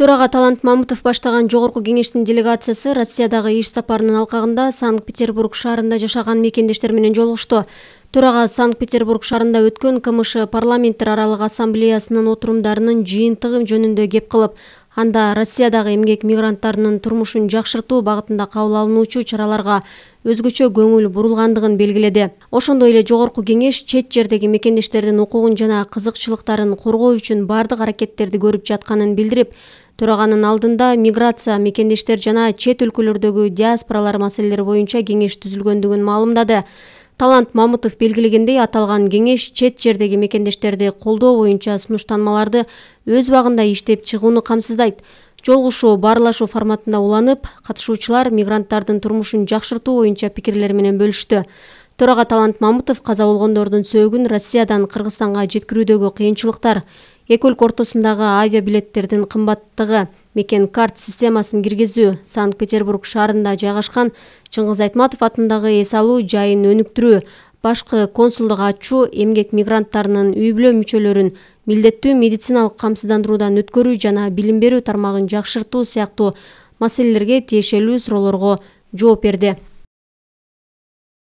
Төраға Талант Мамытов баштаған Жоғырқы кеңештің делегациясы Россиядағы еш сапарының алқағында Санкт-Петербург шарында жашаған мекендештерменен ұшты. Төраға Санкт-Петербург шарында өткен КМШ парламенттер аралық ассамблеясының отырымдарының тұғым жөнінді кеп қылып, анда россиядагы эмгек мигранттарынын турмушун жакшыртуу багытында кабыл алынуучу чараларга өзгөчө көңүл бурулгандыгын белгиледи ошондой эле жогорку кеңеш чет жердеги мекендештердин укугун жана кызыкчылыктарын коргоо үчүн баардык аракеттерди көрүп жатканын билдирип төраганын алдында миграция мекендештер жана чет өлкөлөрдөгү диаспоралар маселелери боюнча кеңеш түзүлгөндүгүн маалымдады талант мамытов белгилегендей аталган кеңеш чет жердеги мекендештерди колдоо боюнча сунуштанмаларды өз убагында иштеп чыгууну камсыздайт жолугушуу баарлашуу форматында уланып катышуучулар мигранттардын турмушун жакшыртуу боюнча пикирлери менен бөлүштү төрага талант мамытов каза болгондордун сөөгүн россиядан кыргызстанга жеткирүүдөгү кыйынчылыктар эки өлкө ортосундагы авиабилеттердин кымбаттыгы мекен карт системасын киргизүү санкт петербург шаарында жайгашкан чыңгыз айтматов атындагы эс алуу жайын өнүктүрүү башкы консулдук ачуу эмгек мигранттарынын үй бүлө мүчөлөрүн милдеттүү медициналык камсыздандыруудан өткөрүү жана билим берүү тармагын жакшыртуу сыяктуу маселелерге тиешелүү суроолорго жооп берди